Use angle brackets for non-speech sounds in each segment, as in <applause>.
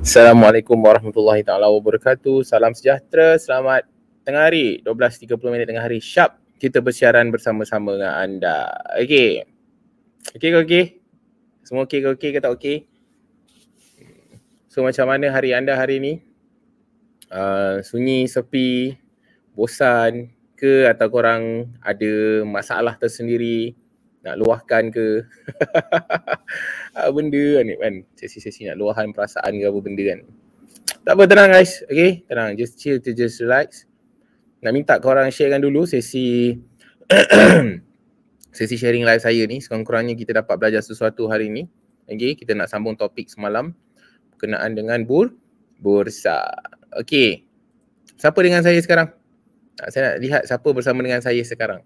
Assalamualaikum warahmatullahi taala wabarakatuh. Salam sejahtera, selamat tengah hari 12.30 minit tengah hari Syab. Kita bersiaran bersama-sama dengan anda. Okey. Okey ke okey? Semua okey ke okey ke tak okey? So macam mana hari anda hari ni? Uh, sunyi, sepi, bosan ke atau korang ada masalah tersendiri nak luahkan ke <laughs> ah, benda kan ni kan sesi-sesi nak luahkan perasaan ke apa benda kan tak apa tenang guys okey tenang just chill to just relax nak minta korang sharekan dulu sesi <clears throat> sesi sharing live saya ni sekurang-kurangnya kita dapat belajar sesuatu hari ni okey kita nak sambung topik semalam berkenaan dengan bur bursa okey siapa dengan saya sekarang ah, saya nak lihat siapa bersama dengan saya sekarang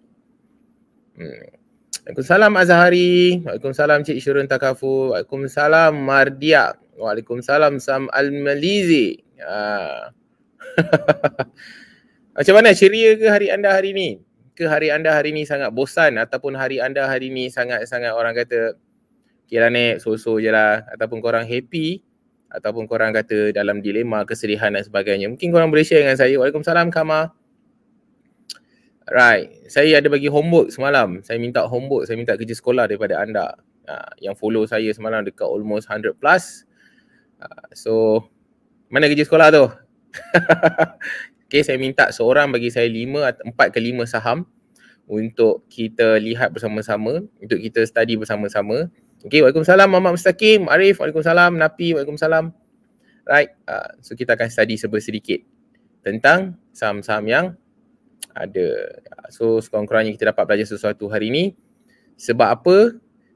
hmm Waalaikumsalam Azhari. Waalaikumsalam Cik Syurun Takafu. Waalaikumsalam Mardia. Waalaikumsalam Sam Al-Malizi. Ah. Ha. <laughs> Macam mana ceria ke hari anda hari ni? Ke hari anda hari ni sangat bosan ataupun hari anda hari ni sangat-sangat orang kata kira lah, ni so-so je lah ataupun korang happy ataupun korang kata dalam dilema kesedihan dan sebagainya. Mungkin korang boleh share dengan saya. Waalaikumsalam Kamar. Right. Saya ada bagi homework semalam. Saya minta homework, saya minta kerja sekolah daripada anda. Uh, yang follow saya semalam dekat almost 100 plus. Uh, so, mana kerja sekolah tu? <laughs> okay, saya minta seorang bagi saya 5, 4 ke 5 saham untuk kita lihat bersama-sama, untuk kita study bersama-sama. Okay, Waalaikumsalam Mama Mustaqim, Arif, Waalaikumsalam, Napi, Waalaikumsalam. Right, uh, so kita akan study sebesedikit tentang saham-saham yang ada. So sekurang-kurangnya kita dapat belajar sesuatu hari ni. Sebab apa?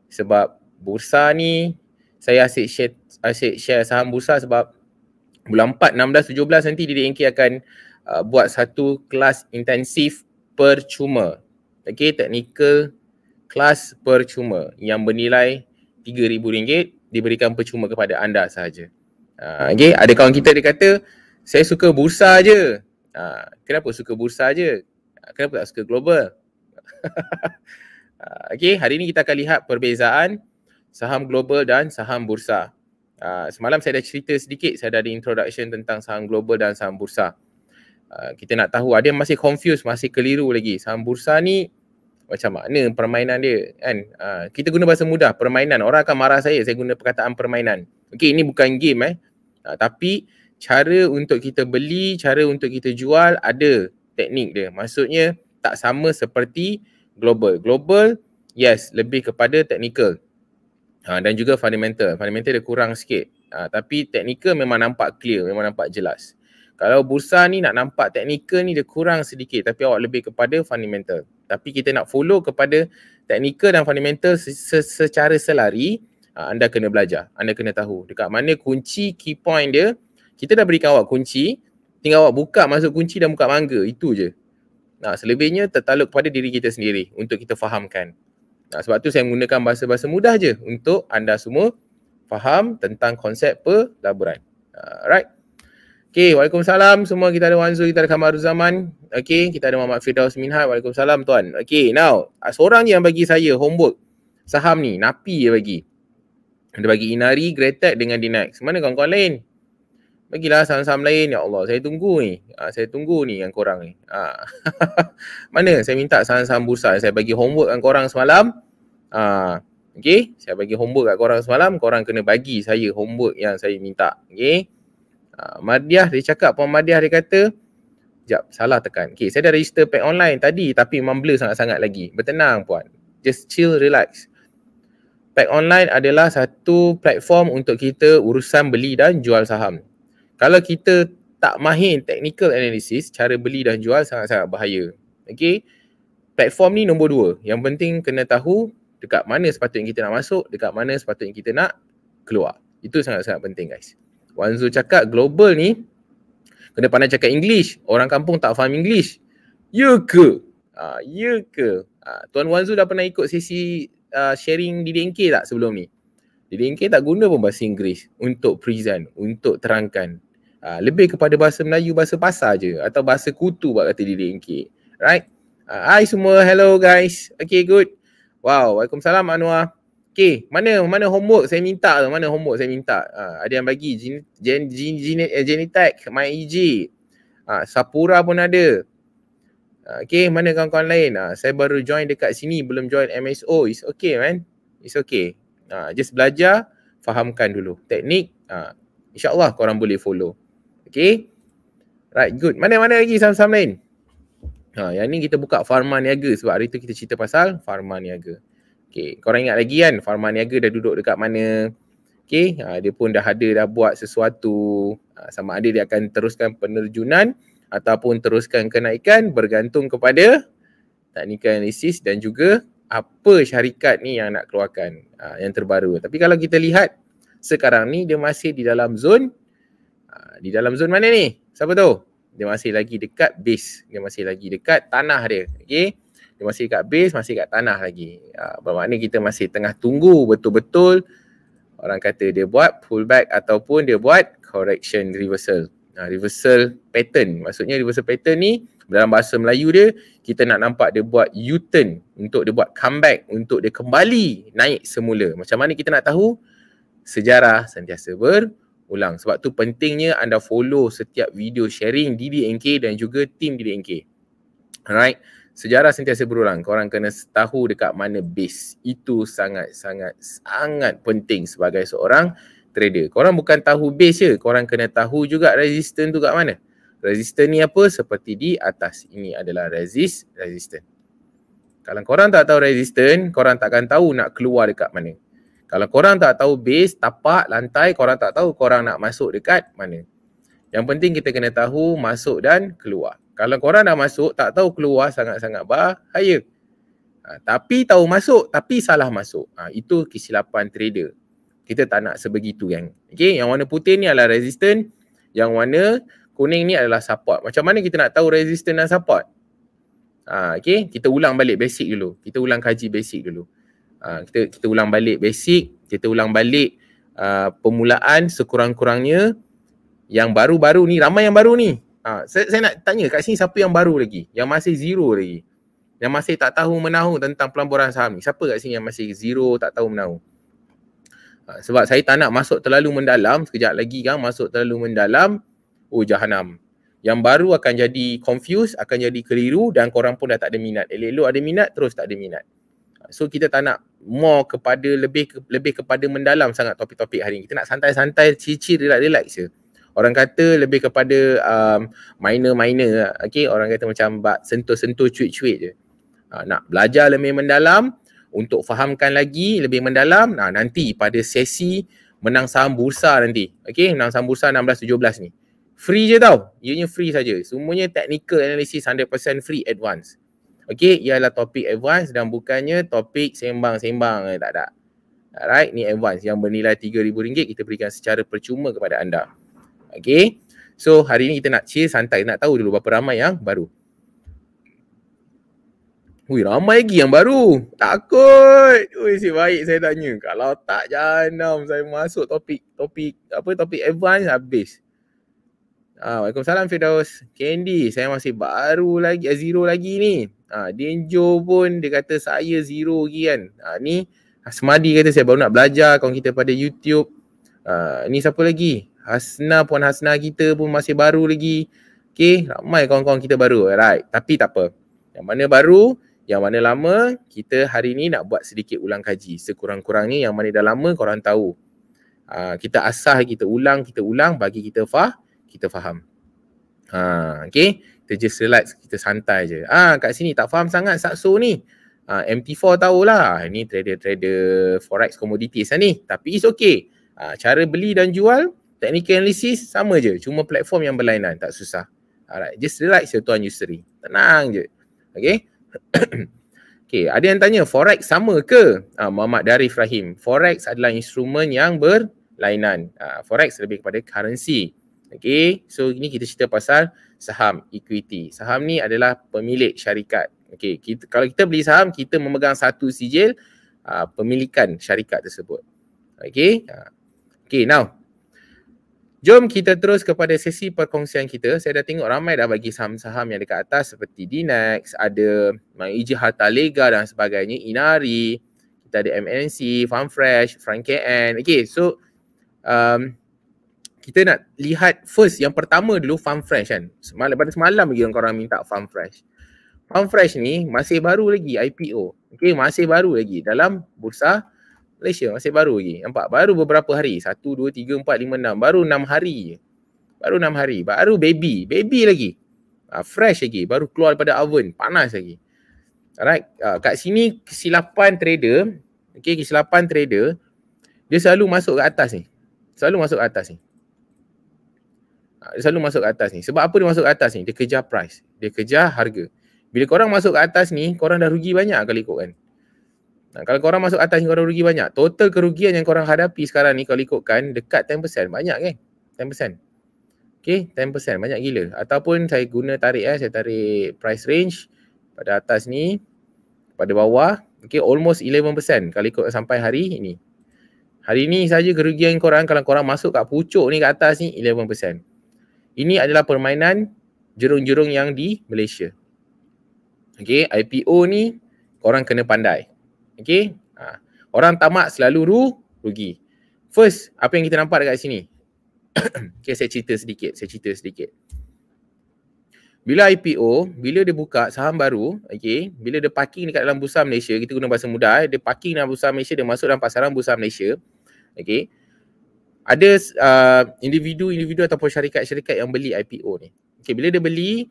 Sebab bursa ni saya asyik share, asyik share saham bursa sebab bulan 4, 16, 17 nanti DDNK akan uh, buat satu kelas intensif percuma. Okay, technical kelas percuma yang bernilai RM3,000 diberikan percuma kepada anda sahaja. Uh, okay, ada kawan kita dia kata saya suka bursa je. Ha, kenapa suka bursa je? Kenapa tak suka global? <laughs> Ha, okay, hari ini kita akan lihat perbezaan saham global dan saham bursa. Uh, semalam saya dah cerita sedikit, saya dah ada introduction tentang saham global dan saham bursa. Uh, kita nak tahu, ada yang masih confused, masih keliru lagi. Saham bursa ni macam mana permainan dia kan? Uh, kita guna bahasa mudah, permainan. Orang akan marah saya, saya guna perkataan permainan. Okay, ini bukan game eh. Uh, tapi cara untuk kita beli, cara untuk kita jual ada teknik dia. Maksudnya tak sama seperti global. Global, yes, lebih kepada technical. Ha, dan juga fundamental. Fundamental dia kurang sikit. Ha, tapi technical memang nampak clear, memang nampak jelas. Kalau bursa ni nak nampak technical ni dia kurang sedikit tapi awak lebih kepada fundamental. Tapi kita nak follow kepada technical dan fundamental secara selari, ha, anda kena belajar, anda kena tahu dekat mana kunci key point dia kita dah berikan awak kunci tinggal awak buka masuk kunci dan buka mangga itu je nah selebihnya tertaluk kepada diri kita sendiri untuk kita fahamkan nah sebab tu saya menggunakan bahasa-bahasa mudah je untuk anda semua faham tentang konsep pelaburan ah, alright Okay, Waalaikumsalam semua. Kita ada Wanzu, kita ada Kamaru Zaman. Okay, kita ada Muhammad Firdaus Minhad. Waalaikumsalam tuan. Okay, now. Ah, seorang yang bagi saya homework saham ni. Napi dia bagi. Dia bagi Inari, Gretek dengan Dinax. Mana kawan-kawan lain? Bagilah saham-saham lain ya Allah. Saya tunggu ni. Ha, saya tunggu ni yang korang ni. Ha. <laughs> Mana saya minta saham-saham bursa saya bagi homework kan korang semalam. Ha. Okey, saya bagi homework kat korang semalam, korang kena bagi saya homework yang saya minta. Okay, Ha, Madiah dia cakap Puan Madiah dia kata Sekejap, salah tekan. Okay, saya dah register pack online tadi tapi memang sangat-sangat lagi. Bertenang, Puan. Just chill, relax. Pack online adalah satu platform untuk kita urusan beli dan jual saham kalau kita tak mahir technical analysis, cara beli dan jual sangat-sangat bahaya. Okay. Platform ni nombor dua. Yang penting kena tahu dekat mana sepatutnya kita nak masuk, dekat mana sepatutnya kita nak keluar. Itu sangat-sangat penting guys. Wan Zul cakap global ni kena pandai cakap English. Orang kampung tak faham English. Ya ke? Ha, ya ke? Ha, Tuan Wan Zul dah pernah ikut sesi uh, sharing di DNK tak sebelum ni? Di DNK tak guna pun bahasa Inggeris untuk present, untuk terangkan. Ha, lebih kepada bahasa Melayu, bahasa pasar je atau bahasa kutu buat kata diri NK. Right? Ha, hai semua, hello guys. Okay, good. Wow, Waalaikumsalam Anwar. Okay, mana mana homework saya minta tu? Mana homework saya minta? Ha, ada yang bagi gen, gen, gen, gen, eh, Genetech, MyEG. Ha, Sapura pun ada. Okay, mana kawan-kawan lain? Ha, saya baru join dekat sini, belum join MSO. It's okay, man. It's okay. Ha, just belajar, fahamkan dulu. Teknik, ha, insyaAllah korang boleh follow. Okay. Right, good. Mana-mana lagi saham-saham lain? Ha, yang ni kita buka Pharma Niaga sebab hari tu kita cerita pasal Pharma Niaga. Okay, korang ingat lagi kan Pharma Niaga dah duduk dekat mana? Okay, ha, dia pun dah ada dah buat sesuatu. Ha, sama ada dia akan teruskan penerjunan ataupun teruskan kenaikan bergantung kepada teknikal analisis dan juga apa syarikat ni yang nak keluarkan ha, yang terbaru. Tapi kalau kita lihat sekarang ni dia masih di dalam zon. Ah, di dalam zon mana ni? Siapa tu? Dia masih lagi dekat base. Dia masih lagi dekat tanah dia. Okay. Dia masih dekat base, masih dekat tanah lagi. Uh, bermakna kita masih tengah tunggu betul-betul orang kata dia buat pullback ataupun dia buat correction reversal. Ah, reversal pattern. Maksudnya reversal pattern ni dalam bahasa Melayu dia, kita nak nampak dia buat U-turn untuk dia buat comeback, untuk dia kembali naik semula. Macam mana kita nak tahu? Sejarah sentiasa ber ulang. Sebab tu pentingnya anda follow setiap video sharing DDNK dan juga team DDNK. Alright. Sejarah sentiasa berulang. Korang kena tahu dekat mana base. Itu sangat-sangat sangat penting sebagai seorang trader. Korang bukan tahu base je. Korang kena tahu juga resistance tu kat mana. Resistance ni apa? Seperti di atas. Ini adalah resist, resistance. Kalau korang tak tahu resistance, korang takkan tahu nak keluar dekat mana. Kalau korang tak tahu base, tapak, lantai, korang tak tahu korang nak masuk dekat mana. Yang penting kita kena tahu masuk dan keluar. Kalau korang dah masuk, tak tahu keluar sangat-sangat bahaya. Ha, tapi tahu masuk, tapi salah masuk. Ha, itu kesilapan trader. Kita tak nak sebegitu kan. Okay, yang warna putih ni adalah resistant. Yang warna kuning ni adalah support. Macam mana kita nak tahu resistant dan support? Ha, okay, kita ulang balik basic dulu. Kita ulang kaji basic dulu. Ah, kita kita ulang balik basic, kita ulang balik uh, permulaan sekurang-kurangnya yang baru-baru ni, ramai yang baru ni. Ha, saya, saya nak tanya kat sini siapa yang baru lagi? Yang masih zero lagi. Yang masih tak tahu menahu tentang pelaburan saham ni. Siapa kat sini yang masih zero tak tahu menahu? Ha, sebab saya tak nak masuk terlalu mendalam. Sekejap lagi kan masuk terlalu mendalam. Oh jahanam. Yang baru akan jadi confused, akan jadi keliru dan korang pun dah tak ada minat. Elok-elok ada minat, terus tak ada minat. So kita tak nak more kepada lebih lebih kepada mendalam sangat topik-topik hari ni. Kita nak santai-santai, cici chill relax-relax je. Orang kata lebih kepada um, minor-minor. Okay, orang kata macam bak, sentuh-sentuh, cuit-cuit je. Uh, nak belajar lebih mendalam untuk fahamkan lagi lebih mendalam nah, nanti pada sesi menang saham bursa nanti. Okay, menang saham bursa 16-17 ni. Free je tau. Ianya free saja. Semuanya technical analysis 100% free advance. Okey, ialah topik advance dan bukannya topik sembang-sembang eh, tak ada. Alright, ni advance yang bernilai RM3,000 kita berikan secara percuma kepada anda. Okey, so hari ni kita nak chill santai, nak tahu dulu berapa ramai yang baru. Wih, ramai lagi yang baru. Takut. Wih, si baik saya tanya. Kalau tak, jahanam saya masuk topik, topik, apa, topik advance habis. Ah, Waalaikumsalam Firdaus. Candy, saya masih baru lagi, zero lagi ni. Ha, Denjo pun dia kata saya zero lagi kan. Ha, ni Hasmadi kata saya baru nak belajar kawan kita pada YouTube. Ha, ni siapa lagi? Hasna, Puan Hasna kita pun masih baru lagi. Okay, ramai kawan-kawan kita baru. Alright, tapi tak apa. Yang mana baru, yang mana lama, kita hari ni nak buat sedikit ulang kaji. Sekurang-kurangnya yang mana dah lama korang tahu. Ha, kita asah, kita ulang, kita ulang bagi kita fah, kita faham. Ha, okay, kita just relax, kita santai je. Ah, kat sini tak faham sangat Saxo ni. Ah, MT4 tahulah. Ini trader-trader forex commodities lah ni. Tapi it's okay. Ah, cara beli dan jual, technical analysis sama je. Cuma platform yang berlainan, tak susah. Alright, just relax ya Tuan Yusri. Tenang je. Okay. <coughs> okay, ada yang tanya forex sama ke? Ah, Muhammad Darif Rahim. Forex adalah instrumen yang berlainan. Ah, forex lebih kepada currency. Okay, so ini kita cerita pasal saham equity. Saham ni adalah pemilik syarikat. Okey, kita, kalau kita beli saham, kita memegang satu sijil uh, pemilikan syarikat tersebut. Okey, uh, okey now. Jom kita terus kepada sesi perkongsian kita. Saya dah tengok ramai dah bagi saham-saham yang dekat atas seperti Dinex, ada Maiji ah, Hatalega dan sebagainya, Inari, kita ada MNC, Farmfresh, Frank KN. Okey, so um, kita nak lihat first yang pertama dulu farm fresh kan. Semalam pada semalam lagi orang minta farm fresh. Farm fresh ni masih baru lagi IPO. Okey, masih baru lagi dalam bursa Malaysia masih baru lagi. Nampak baru beberapa hari. 1 2 3 4 5 6. Baru 6 hari. Baru 6 hari. Baru baby, baby lagi. Uh, fresh lagi, baru keluar daripada oven, panas lagi. Alright, uh, kat sini kesilapan trader, okey kesilapan trader dia selalu masuk ke atas ni. Selalu masuk ke atas ni. Ah, dia selalu masuk ke atas ni. Sebab apa dia masuk ke atas ni? Dia kejar price. Dia kejar harga. Bila korang masuk ke atas ni, korang dah rugi banyak kalau ikutkan. Nah, kalau korang masuk atas ni, korang rugi banyak. Total kerugian yang korang hadapi sekarang ni kalau kan dekat 10%. Banyak kan? 10%. Okay, 10% banyak gila. Ataupun saya guna tarik eh, saya tarik price range pada atas ni, pada bawah. Okay, almost 11% kalau ikut sampai hari ini. Hari ini saja kerugian korang kalau korang masuk kat pucuk ni kat atas ni, ini adalah permainan jurung-jurung yang di Malaysia. Okay, IPO ni korang kena pandai. Okay, ha. orang tamak selalu ru, rugi. First, apa yang kita nampak dekat sini? <clears throat> okay, saya cerita sedikit. Saya cerita sedikit. Bila IPO, bila dia buka saham baru, okay, bila dia parking dekat dalam bursa Malaysia, kita guna bahasa mudah, eh, dia parking dalam bursa Malaysia, dia masuk dalam pasaran bursa Malaysia, okay, ada uh, individu individu-individu ataupun syarikat-syarikat yang beli IPO ni. Okay, bila dia beli,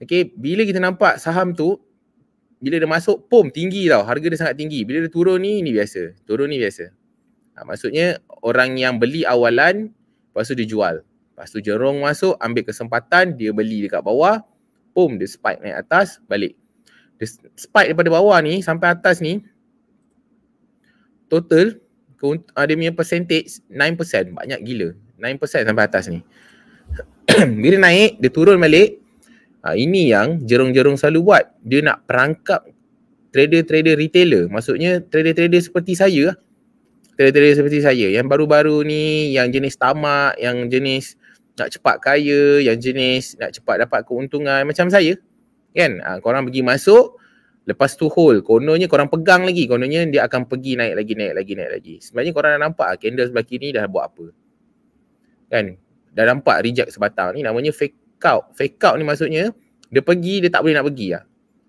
okay, bila kita nampak saham tu, bila dia masuk, boom tinggi tau. Harga dia sangat tinggi. Bila dia turun ni, ni biasa. Turun ni biasa. Ha, maksudnya, orang yang beli awalan, lepas tu dia jual. Lepas tu jerong masuk, ambil kesempatan, dia beli dekat bawah, boom dia spike naik atas, balik. Dia spike daripada bawah ni, sampai atas ni, total, keunt- uh, ah, dia punya percentage 9% banyak gila 9% sampai atas ni <clears throat> bila naik dia turun balik uh, ini yang jerung-jerung selalu buat dia nak perangkap trader-trader retailer maksudnya trader-trader seperti saya lah trader-trader seperti saya yang baru-baru ni yang jenis tamak yang jenis nak cepat kaya yang jenis nak cepat dapat keuntungan macam saya kan uh, korang pergi masuk Lepas tu hold. Kononnya korang pegang lagi. Kononnya dia akan pergi naik lagi, naik lagi, naik lagi. Sebenarnya korang dah nampak candle sebelah kiri ni dah buat apa. Kan? Dah nampak reject sebatang ni namanya fake out. Fake out ni maksudnya dia pergi, dia tak boleh nak pergi lah.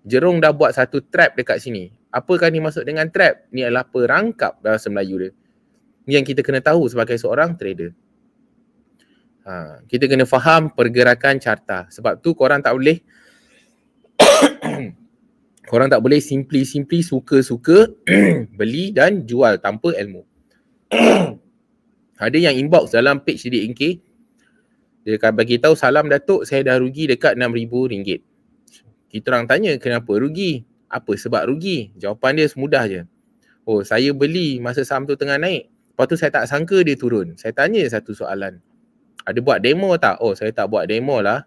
Jerung dah buat satu trap dekat sini. Apakah ni masuk dengan trap? Ni adalah perangkap dalam Melayu dia. Ni yang kita kena tahu sebagai seorang trader. Ha, kita kena faham pergerakan carta. Sebab tu korang tak boleh korang tak boleh simply-simply suka-suka <clears throat> beli dan jual tanpa ilmu. <clears throat> ada yang inbox dalam page di NK. Dia akan bagi tahu salam datuk saya dah rugi dekat RM6,000. Kita orang tanya kenapa rugi? Apa sebab rugi? Jawapan dia semudah je. Oh saya beli masa saham tu tengah naik. Lepas tu saya tak sangka dia turun. Saya tanya satu soalan. Ada buat demo tak? Oh saya tak buat demo lah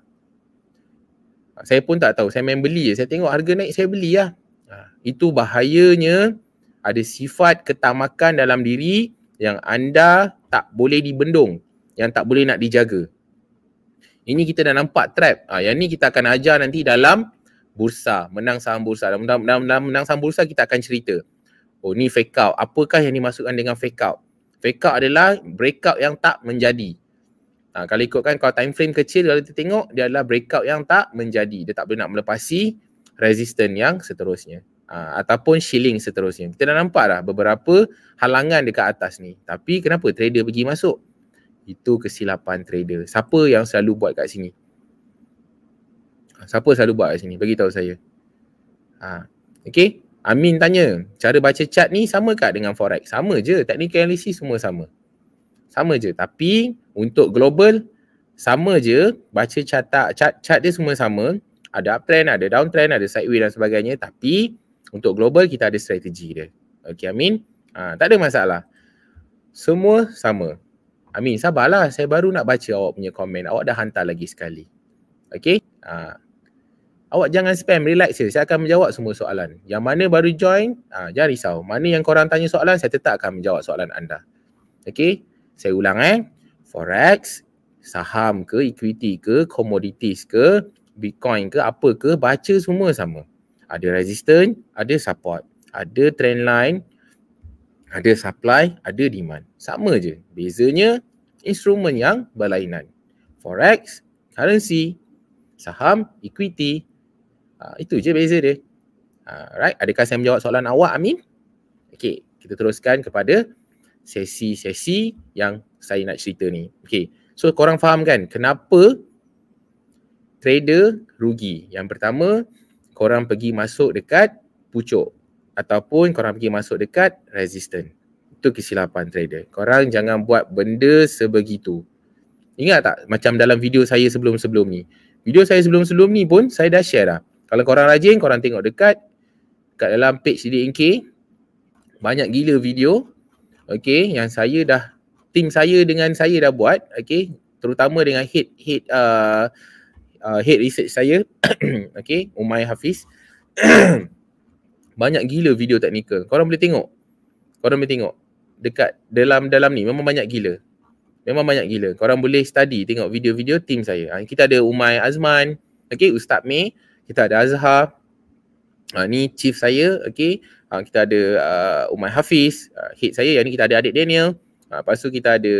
saya pun tak tahu saya main beli je saya tengok harga naik saya beli lah ha, itu bahayanya ada sifat ketamakan dalam diri yang anda tak boleh dibendung yang tak boleh nak dijaga ini kita dah nampak trap ha, yang ni kita akan ajar nanti dalam bursa menang saham bursa dalam, dalam, dalam, dalam menang saham bursa kita akan cerita oh ni fake out apakah yang dimasukkan dengan fake out fake out adalah breakout yang tak menjadi Uh, kalau ikutkan kalau time frame kecil kalau kita tengok dia adalah breakout yang tak menjadi. Dia tak boleh nak melepasi resisten yang seterusnya. Uh, ataupun shilling seterusnya. Kita dah nampak dah beberapa halangan dekat atas ni. Tapi kenapa trader pergi masuk? Itu kesilapan trader. Siapa yang selalu buat kat sini? Ha, siapa selalu buat kat sini? Bagi tahu saya. Ha. okay. Amin tanya, cara baca chart ni sama kat dengan forex? Sama je, teknik analisis semua sama sama je tapi untuk global sama je baca carta chat chat dia semua sama ada uptrend ada downtrend ada sideways dan sebagainya tapi untuk global kita ada strategi dia okey amin ha, tak ada masalah semua sama amin sabarlah saya baru nak baca awak punya komen awak dah hantar lagi sekali okey ha. awak jangan spam relax je saya akan menjawab semua soalan yang mana baru join ha, jangan risau mana yang korang tanya soalan saya tetap akan menjawab soalan anda Okay. Saya ulang eh. Forex, saham ke, equity ke, commodities ke, bitcoin ke, apa ke, baca semua sama. Ada resistance, ada support. Ada trend line, ada supply, ada demand. Sama je. Bezanya, instrumen yang berlainan. Forex, currency, saham, equity. Ha, itu je beza dia. Ha, alright, ha, adakah saya menjawab soalan awak, Amin? Okay, kita teruskan kepada sesi-sesi yang saya nak cerita ni. Okay. So korang faham kan kenapa trader rugi? Yang pertama, korang pergi masuk dekat pucuk ataupun korang pergi masuk dekat resistant. Itu kesilapan trader. Korang jangan buat benda sebegitu. Ingat tak macam dalam video saya sebelum-sebelum ni? Video saya sebelum-sebelum ni pun saya dah share dah. Kalau korang rajin, korang tengok dekat kat dalam page DDNK banyak gila video okey yang saya dah tim saya dengan saya dah buat okey terutama dengan head head uh, uh, head research saya <clears throat> okey Umay Hafiz <clears throat> banyak gila video teknikal korang boleh tengok korang boleh tengok dekat dalam dalam ni memang banyak gila memang banyak gila korang boleh study tengok video-video tim saya ha, kita ada Umay Azman okey Ustaz Mei kita ada Azhar ha, ni chief saya okey uh, kita ada uh, Umar Hafiz, uh, head saya yang ni kita ada adik Daniel. Uh, lepas tu kita ada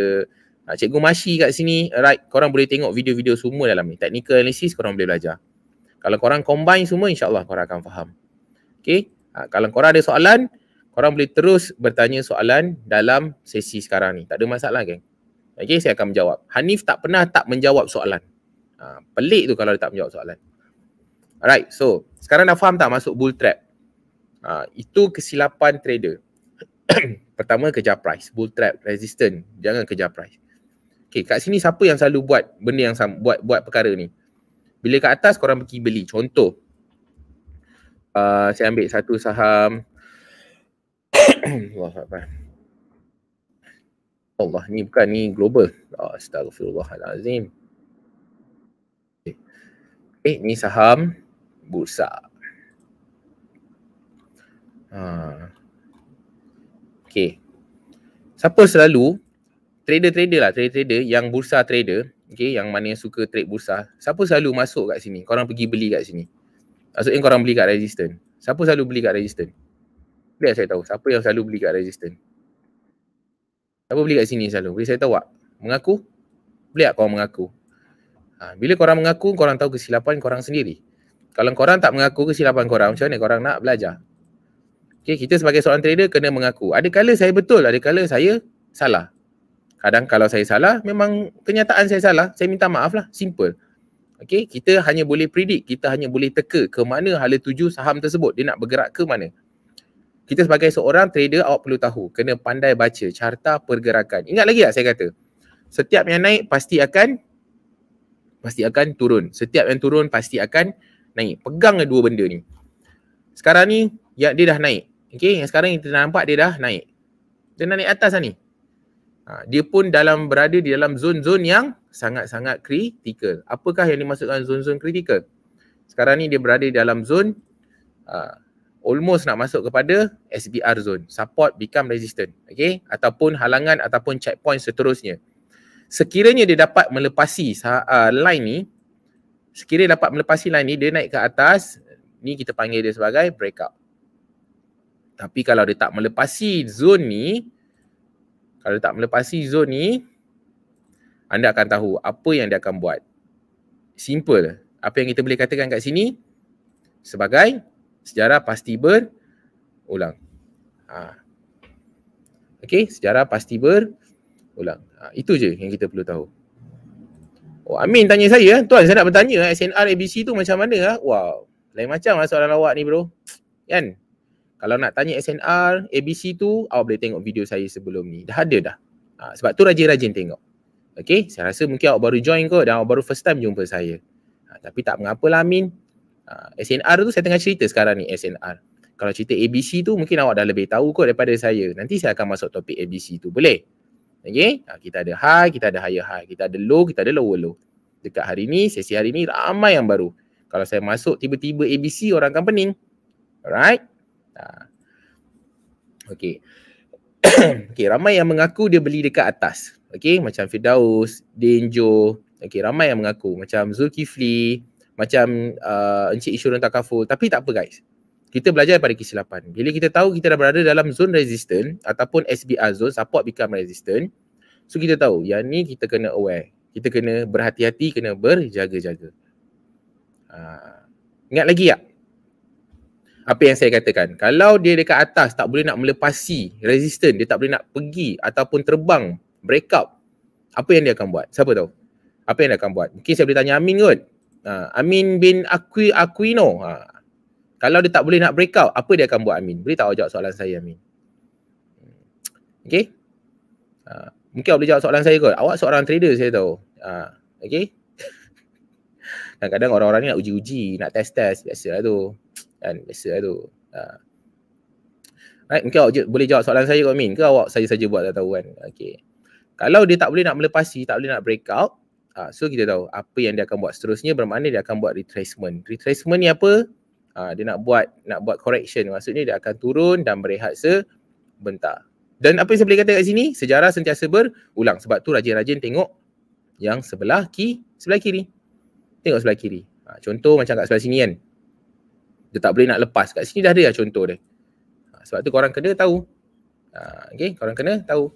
uh, Cikgu Mashi kat sini. Alright, korang boleh tengok video-video semua dalam ni. Technical analysis korang boleh belajar. Kalau korang combine semua insyaAllah korang akan faham. Okay, uh, kalau korang ada soalan, korang boleh terus bertanya soalan dalam sesi sekarang ni. Tak ada masalah geng. Okay, saya akan menjawab. Hanif tak pernah tak menjawab soalan. Uh, pelik tu kalau dia tak menjawab soalan. Alright, so sekarang dah faham tak masuk bull trap? Uh, itu kesilapan trader. <clears throat> Pertama kejar price, bull trap, resistant. Jangan kejar price. Okay, kat sini siapa yang selalu buat benda yang sama, buat buat perkara ni? Bila kat atas korang pergi beli. Contoh, uh, saya ambil satu saham. <clears throat> Allah sabar. Allah ni bukan ni global. Astagfirullahalazim. Eh ni saham bursa. Ha. Okay. Siapa selalu trader-trader lah, trader-trader yang bursa trader, okay, yang mana yang suka trade bursa, siapa selalu masuk kat sini? Korang pergi beli kat sini. Maksudnya korang beli kat resistance. Siapa selalu beli kat resistance? Biar saya tahu, siapa yang selalu beli kat resistance? Siapa beli kat sini selalu? Boleh saya tahu tak? Mengaku? Boleh tak korang mengaku? Ha, bila korang mengaku, korang tahu kesilapan korang sendiri. Kalau korang tak mengaku kesilapan korang, macam mana korang nak belajar? Okay, kita sebagai seorang trader kena mengaku. Ada kala saya betul, ada kala saya salah. Kadang kalau saya salah, memang kenyataan saya salah. Saya minta maaf lah. Simple. Okay, kita hanya boleh predict. Kita hanya boleh teka ke mana hala tuju saham tersebut. Dia nak bergerak ke mana. Kita sebagai seorang trader, awak perlu tahu. Kena pandai baca carta pergerakan. Ingat lagi tak saya kata? Setiap yang naik pasti akan pasti akan turun. Setiap yang turun pasti akan naik. Pegang lah dua benda ni. Sekarang ni, ya, dia dah naik. Okay, yang sekarang kita nampak dia dah naik. Dia dah naik atas lah ni. Ha, dia pun dalam berada di dalam zon-zon yang sangat-sangat kritikal. Apakah yang dimaksudkan zon-zon kritikal? Sekarang ni dia berada di dalam zon uh, almost nak masuk kepada SBR zon Support become resistant. Okay, ataupun halangan ataupun checkpoint seterusnya. Sekiranya dia dapat melepasi uh, line ni, sekiranya dapat melepasi line ni, dia naik ke atas, ni kita panggil dia sebagai breakout. Tapi kalau dia tak melepasi zone ni, kalau dia tak melepasi zone ni, anda akan tahu apa yang dia akan buat. Simple. Apa yang kita boleh katakan kat sini? Sebagai sejarah pasti berulang. Ha. Okay, sejarah pasti berulang. Ha. Itu je yang kita perlu tahu. Oh, Amin tanya saya. Tuan, saya nak bertanya SNR ABC tu macam mana? Ah? Wow. Lain macam lah soalan awak ni bro. Kan? kalau nak tanya SNR, ABC tu, awak boleh tengok video saya sebelum ni. Dah ada dah. Ha, sebab tu rajin-rajin tengok. Okay, saya rasa mungkin awak baru join kot dan awak baru first time jumpa saya. Ha, tapi tak mengapa lah Amin. Ha, SNR tu saya tengah cerita sekarang ni SNR. Kalau cerita ABC tu mungkin awak dah lebih tahu kot daripada saya. Nanti saya akan masuk topik ABC tu. Boleh? Okay, ha, kita ada high, kita ada higher high. Kita ada low, kita ada lower low. Dekat hari ni, sesi hari ni ramai yang baru. Kalau saya masuk tiba-tiba ABC orang akan pening. Alright? Okey. <coughs> okey, ramai yang mengaku dia beli dekat atas. Okey, macam Firdaus, Denjo. Okey, ramai yang mengaku macam Zulkifli, macam uh, Encik Isyuran Takaful. Tapi tak apa guys. Kita belajar daripada kesilapan. Bila kita tahu kita dah berada dalam zone resistant ataupun SBR zone, support become resistant. So kita tahu yang ni kita kena aware. Kita kena berhati-hati, kena berjaga-jaga. Uh, ingat lagi tak? Ya? apa yang saya katakan kalau dia dekat atas tak boleh nak melepasi resistance dia tak boleh nak pergi ataupun terbang break up apa yang dia akan buat siapa tahu apa yang dia akan buat mungkin saya boleh tanya Amin kot uh, Amin bin Aqui Aquino uh, kalau dia tak boleh nak break out apa dia akan buat Amin boleh tak awak jawab soalan saya Amin hmm. Okay? uh, ha, mungkin awak boleh jawab soalan saya kot awak seorang trader saya tahu uh, okey <laughs> kadang-kadang orang-orang ni nak uji-uji nak test-test biasalah tu kan biasa lah tu ha. right, mungkin awak je, boleh jawab soalan saya kot Min ke awak saja-saja buat tak tahu kan okay. kalau dia tak boleh nak melepasi tak boleh nak break out ha, so kita tahu apa yang dia akan buat seterusnya bermakna dia akan buat retracement retracement ni apa ha, dia nak buat nak buat correction maksudnya dia akan turun dan berehat sebentar dan apa yang saya boleh kata kat sini sejarah sentiasa berulang sebab tu rajin-rajin tengok yang sebelah kiri sebelah kiri tengok sebelah kiri ha, contoh macam kat sebelah sini kan dia tak boleh nak lepas. Kat sini dah ada lah contoh dia. Ha, sebab tu korang kena tahu. Ha, okay, korang kena tahu.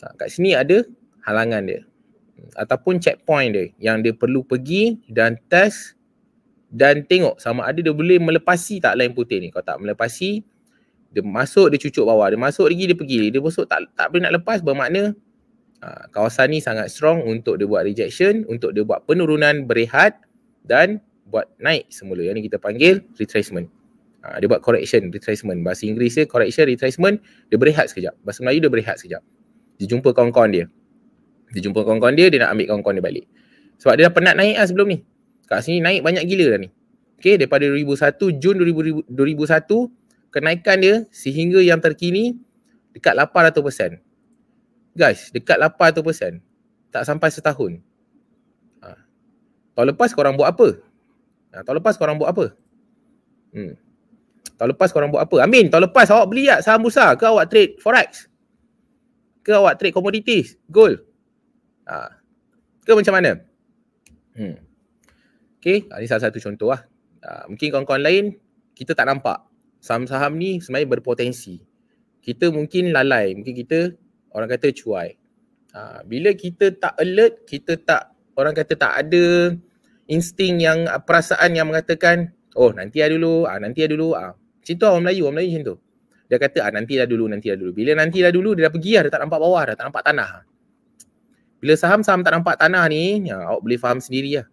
Ha, kat sini ada halangan dia. Ataupun checkpoint dia yang dia perlu pergi dan test dan tengok sama ada dia boleh melepasi tak lain putih ni. Kalau tak melepasi, dia masuk, dia cucuk bawah. Dia masuk lagi, dia pergi. Dia masuk tak, tak boleh nak lepas bermakna kawasan ni sangat strong untuk dia buat rejection, untuk dia buat penurunan berehat dan buat naik semula. Yang ni kita panggil retracement. Ha, dia buat correction, retracement. Bahasa Inggeris dia correction, retracement, dia berehat sekejap. Bahasa Melayu dia berehat sekejap. Dia jumpa kawan-kawan dia. Dia jumpa kawan-kawan dia, dia nak ambil kawan-kawan dia balik. Sebab dia dah penat naik lah sebelum ni. Kat sini naik banyak gila dah ni. Okay, daripada 2001, Jun 2000, 2001, kenaikan dia sehingga yang terkini dekat 800%. Guys, dekat 800%. Tak sampai setahun. Ha. Tahun lepas korang buat apa? Ha, tahun lepas korang buat apa? Hmm. Tahun lepas korang buat apa? Amin, tahun lepas awak beli tak saham bursa ke awak trade forex? Ke awak trade commodities, gold? Ha. Ke macam mana? Hmm. Okay, ha, ah, ini salah satu contoh lah. Ha, mungkin kawan-kawan lain, kita tak nampak saham-saham ni sebenarnya berpotensi. Kita mungkin lalai, mungkin kita orang kata cuai. Ha, bila kita tak alert, kita tak, orang kata tak ada insting yang ah, perasaan yang mengatakan oh nanti ada lah dulu ah nanti ada lah dulu ah macam tu lah orang Melayu orang Melayu macam tu dia kata ah nanti dah dulu nanti dah dulu bila nanti dah dulu dia dah pergi dah, dia tak nampak bawah dah tak nampak tanah bila saham-saham tak nampak tanah ni ya, awak boleh faham sendiri lah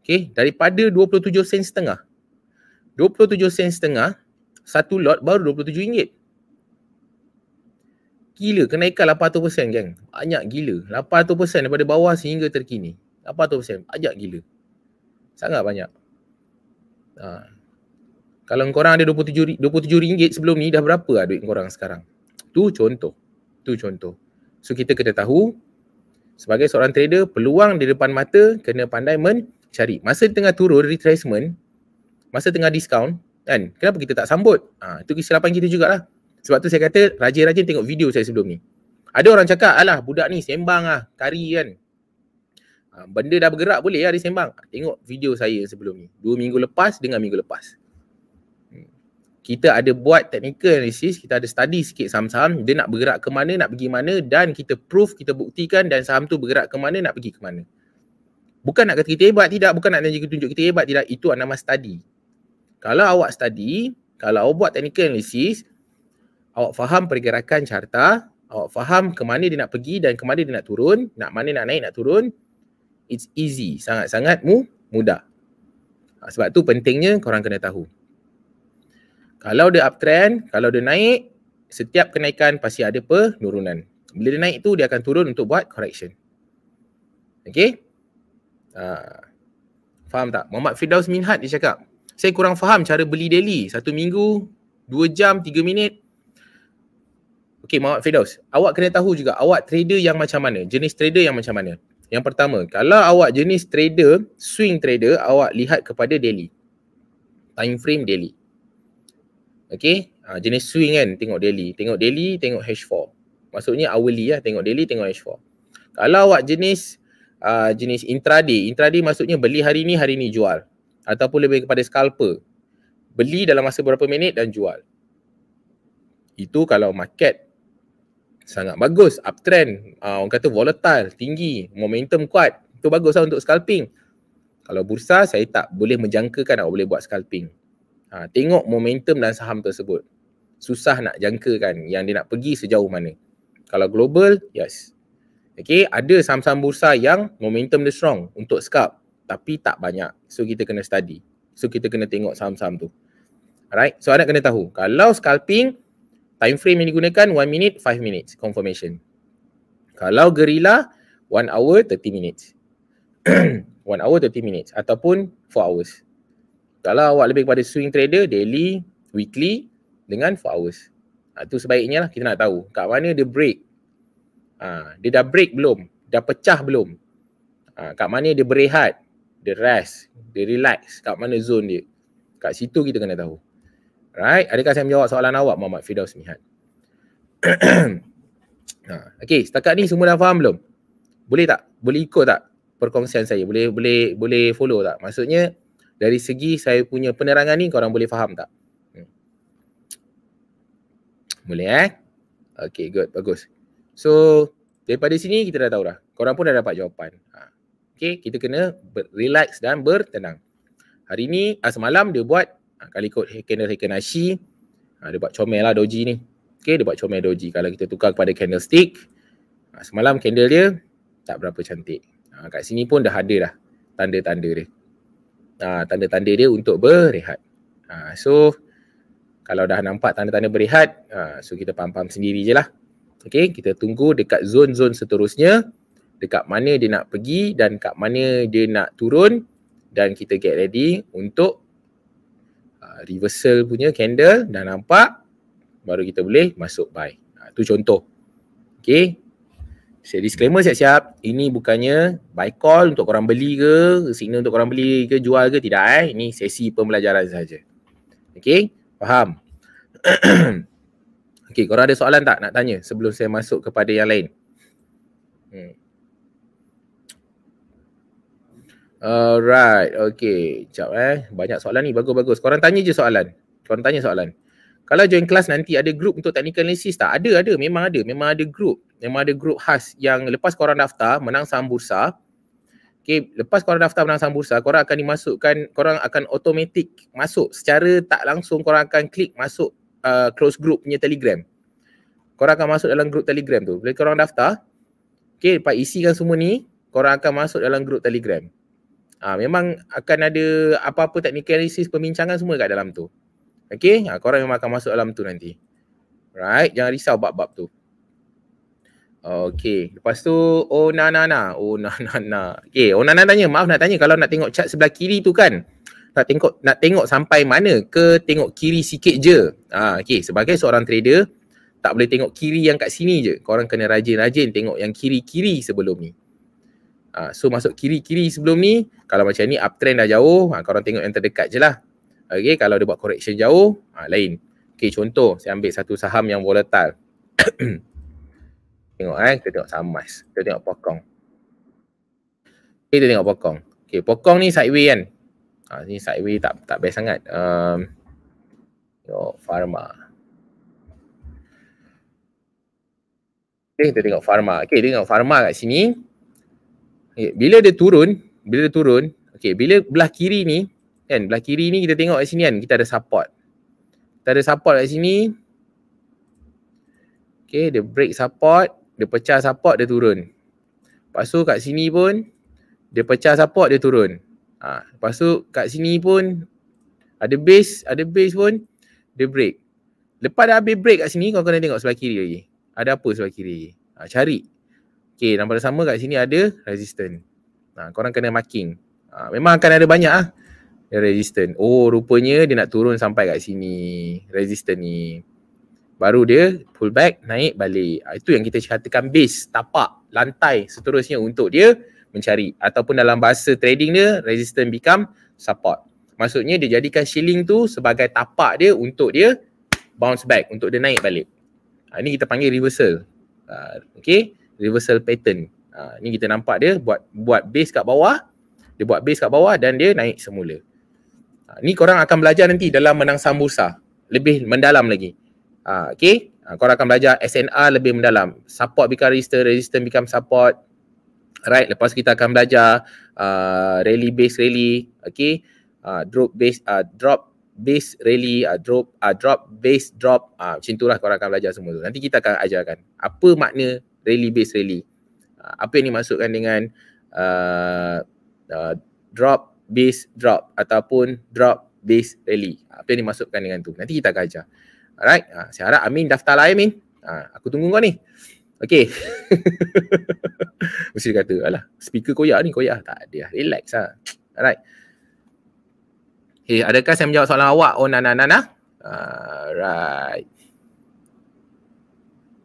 okay? daripada 27 sen setengah 27 sen setengah satu lot baru 27 ringgit Gila kenaikan 800% gang Banyak gila. 800% daripada bawah sehingga terkini. 800% ajak gila. Sangat banyak. Ha. Kalau korang ada RM27, rm sebelum ni, dah berapa lah duit korang sekarang? Tu contoh. Tu contoh. So kita kena tahu, sebagai seorang trader, peluang di depan mata kena pandai mencari. Masa tengah turun retracement, masa tengah discount, kan? Kenapa kita tak sambut? Ha, itu kesilapan kita jugalah. Sebab tu saya kata, rajin-rajin tengok video saya sebelum ni. Ada orang cakap, alah budak ni sembang lah, kari kan. Ha, benda dah bergerak boleh lah disembang. Tengok video saya sebelum ni. Dua minggu lepas dengan minggu lepas. Hmm. Kita ada buat technical analysis, kita ada study sikit saham-saham. Dia nak bergerak ke mana, nak pergi mana dan kita proof, kita buktikan dan saham tu bergerak ke mana, nak pergi ke mana. Bukan nak kata kita hebat, tidak. Bukan nak tunjuk, tunjuk kita hebat, tidak. Itu adalah nama study. Kalau awak study, kalau awak buat technical analysis, awak faham pergerakan carta, awak faham ke mana dia nak pergi dan ke mana dia nak turun, nak mana nak naik, nak turun, it's easy, sangat-sangat mu mudah. Ha, sebab tu pentingnya korang kena tahu. Kalau dia uptrend, kalau dia naik, setiap kenaikan pasti ada penurunan. Bila dia naik tu, dia akan turun untuk buat correction. Okay? Uh, ha. faham tak? Muhammad Firdaus Minhad dia cakap, saya kurang faham cara beli daily. Satu minggu, dua jam, tiga minit. Okay, Muhammad Firdaus. Awak kena tahu juga, awak trader yang macam mana? Jenis trader yang macam mana? Yang pertama, kalau awak jenis trader, swing trader, awak lihat kepada daily. Time frame daily. Okay, ha, jenis swing kan tengok daily. Tengok daily, tengok H4. Maksudnya hourly lah, tengok daily, tengok H4. Kalau awak jenis uh, jenis intraday, intraday maksudnya beli hari ni, hari ni jual. Ataupun lebih kepada scalper. Beli dalam masa berapa minit dan jual. Itu kalau market sangat bagus uptrend uh, orang kata volatile tinggi momentum kuat itu baguslah untuk scalping kalau bursa saya tak boleh menjangkakan nak boleh buat scalping ha, tengok momentum dan saham tersebut susah nak jangkakan yang dia nak pergi sejauh mana kalau global yes Okay, ada saham-saham bursa yang momentum dia strong untuk scalp tapi tak banyak so kita kena study so kita kena tengok saham-saham tu alright so anda kena tahu kalau scalping time frame yang digunakan 1 minit 5 minutes confirmation kalau gerila 1 hour 30 minutes 1 <clears throat> hour 30 minutes ataupun 4 hours kalau awak lebih kepada swing trader daily weekly dengan 4 hours ha, sebaiknya lah kita nak tahu kat mana dia break ha, dia dah break belum dah pecah belum ha, kat mana dia berehat dia rest dia relax kat mana zone dia kat situ kita kena tahu Alright, adakah saya menjawab soalan awak Muhammad Fidaus Mihat? <clears throat> ha, okay, setakat ni semua dah faham belum? Boleh tak? Boleh ikut tak perkongsian saya? Boleh boleh boleh follow tak? Maksudnya dari segi saya punya penerangan ni korang boleh faham tak? Hmm. Boleh eh? Okay, good. Bagus. So, daripada sini kita dah tahu dah. Korang pun dah dapat jawapan. Ha. Okay, kita kena relax dan bertenang. Hari ni, ah, semalam dia buat ha, kalau ikut candle Hikanashi ha, dia buat comel lah doji ni okay, dia buat comel doji kalau kita tukar kepada candlestick ha, semalam candle dia tak berapa cantik ha, kat sini pun dah ada dah tanda-tanda dia ha, tanda-tanda dia untuk berehat ha, so kalau dah nampak tanda-tanda berehat ha, so kita pam-pam sendiri je lah okay, kita tunggu dekat zon-zon seterusnya dekat mana dia nak pergi dan kat mana dia nak turun dan kita get ready untuk Ah, reversal punya candle dan nampak baru kita boleh masuk buy. Ha, tu contoh. Okay. Saya disclaimer siap-siap. Ini bukannya buy call untuk korang beli ke, signal untuk korang beli ke, jual ke. Tidak eh. Ini sesi pembelajaran saja. Okay. Faham? <clears throat> okay. Korang ada soalan tak nak tanya sebelum saya masuk kepada yang lain? Hmm. Alright, okay. Sekejap eh. Banyak soalan ni. Bagus-bagus. Korang tanya je soalan. Korang tanya soalan. Kalau join kelas nanti ada grup untuk technical analysis tak? Ada, ada. Memang ada. Memang ada grup. Memang ada grup khas yang lepas korang daftar, menang saham bursa. Okay, lepas korang daftar menang saham bursa, korang akan dimasukkan, korang akan automatic masuk. Secara tak langsung, korang akan klik masuk uh, close group punya telegram. Korang akan masuk dalam grup telegram tu. Bila korang daftar, okay, lepas isikan semua ni, korang akan masuk dalam grup telegram. Ha, memang akan ada apa-apa teknikalisis pembincangan semua kat dalam tu. Okay, ha, ah, korang memang akan masuk dalam tu nanti. Right, jangan risau bab-bab tu. Okay, lepas tu, oh na na na, oh na <laughs> na na. Okay, oh na na tanya, maaf nak tanya kalau nak tengok chat sebelah kiri tu kan, nak tengok, nak tengok sampai mana ke tengok kiri sikit je. Ha, ah, okay, sebagai seorang trader, tak boleh tengok kiri yang kat sini je. Korang kena rajin-rajin tengok yang kiri-kiri sebelum ni. Uh, so masuk kiri-kiri sebelum ni, kalau macam ni uptrend dah jauh, uh, korang tengok yang terdekat je lah. Okay, kalau dia buat correction jauh, uh, lain. Okay, contoh saya ambil satu saham yang volatile. <coughs> tengok eh, kita tengok saham mas. Kita tengok pokong. Okay, kita tengok pokong. Okay, pokong ni sideway kan? Ha, ni sideway tak tak best sangat. Um, tengok pharma. Okay, kita tengok pharma. Okay, kita tengok pharma kat sini. Okay, eh, bila dia turun, bila dia turun, okay, bila belah kiri ni, kan, belah kiri ni kita tengok kat sini kan, kita ada support. Kita ada support kat sini. Okay, dia break support, dia pecah support, dia turun. Lepas tu kat sini pun, dia pecah support, dia turun. Ha, lepas tu kat sini pun, ada base, ada base pun, dia break. Lepas dah habis break kat sini, kau kena tengok sebelah kiri lagi. Ada apa sebelah kiri Ha, cari. Okay, nampak sama kat sini ada resistant. Nah, korang kena marking. Ha, memang akan ada banyak lah resistant. Oh, rupanya dia nak turun sampai kat sini. Resistant ni. Baru dia pull back, naik balik. Ha, itu yang kita katakan base, tapak, lantai seterusnya untuk dia mencari. Ataupun dalam bahasa trading dia, resistant become support. Maksudnya dia jadikan shilling tu sebagai tapak dia untuk dia bounce back, untuk dia naik balik. Ha, ini kita panggil reversal. Ha, okay reversal pattern. Ha, ni kita nampak dia buat buat base kat bawah, dia buat base kat bawah dan dia naik semula. Ha, ni korang akan belajar nanti dalam menang saham bursa. Lebih mendalam lagi. Ha, okay. Ha, korang akan belajar SNR lebih mendalam. Support become register, register become support. Right. Lepas kita akan belajar uh, rally base rally. Okay. Uh, ha, drop base, uh, drop base rally, uh, drop uh, drop base drop. Uh, macam itulah korang akan belajar semua tu. Nanti kita akan ajarkan apa makna rally base rally. Ah, apa yang dimaksudkan dengan uh, uh, drop base drop ataupun drop base rally. Apa yang dimaksudkan dengan tu. Nanti kita akan ajar. Alright. Uh, saya harap Amin daftar lah eh, Amin. Uh, aku tunggu kau ni. Okay. <laughs> Mesti dia kata alah speaker koyak ni koyak. Tak ada lah. Relax lah. Alright. Hey, adakah saya menjawab soalan awak? Oh, nah, nah, nah, nah. Alright.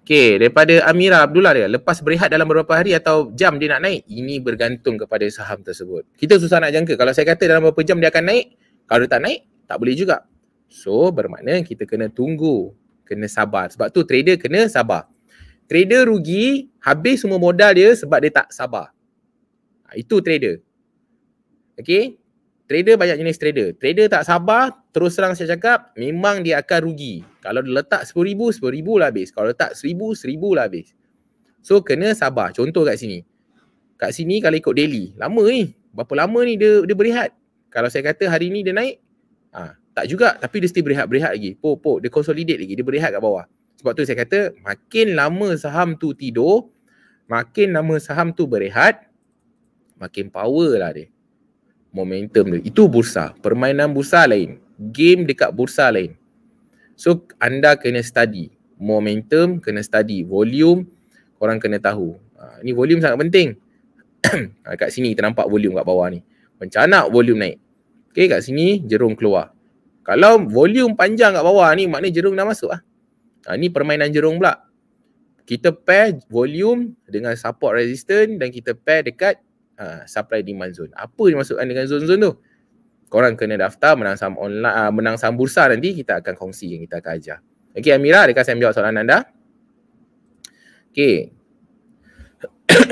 Okey, daripada Amira Abdullah dia, lepas berehat dalam beberapa hari atau jam dia nak naik, ini bergantung kepada saham tersebut. Kita susah nak jangka. Kalau saya kata dalam beberapa jam dia akan naik, kalau dia tak naik, tak boleh juga. So, bermakna kita kena tunggu, kena sabar. Sebab tu trader kena sabar. Trader rugi, habis semua modal dia sebab dia tak sabar. Ha, itu trader. Okey, trader banyak jenis trader. Trader tak sabar, terus terang saya cakap, memang dia akan rugi. Kalau dia letak RM10,000, RM10,000 lah habis. Kalau letak RM1,000, RM1,000 lah habis. So, kena sabar. Contoh kat sini. Kat sini kalau ikut daily, lama ni. Berapa lama ni dia, dia berehat? Kalau saya kata hari ni dia naik, ha, tak juga. Tapi dia still berehat-berehat lagi. Po, po, dia consolidate lagi. Dia berehat kat bawah. Sebab tu saya kata, makin lama saham tu tidur, makin lama saham tu berehat, makin power lah dia momentum dia. Itu bursa. Permainan bursa lain. Game dekat bursa lain. So anda kena study. Momentum kena study. Volume korang kena tahu. Ha, ni volume sangat penting. <clears throat> ha, kat sini kita nampak volume kat bawah ni. Macam nak volume naik. Okay kat sini jerung keluar. Kalau volume panjang kat bawah ni maknanya jerung dah masuk lah. Ha, ni permainan jerung pula. Kita pair volume dengan support resistance dan kita pair dekat uh, supply demand zone. Apa yang dimaksudkan dengan zon-zon tu? Korang kena daftar menang saham online, uh, menang saham bursa nanti kita akan kongsi yang kita akan ajar. Okey Amira, adakah saya menjawab soalan anda? Okay, <clears throat>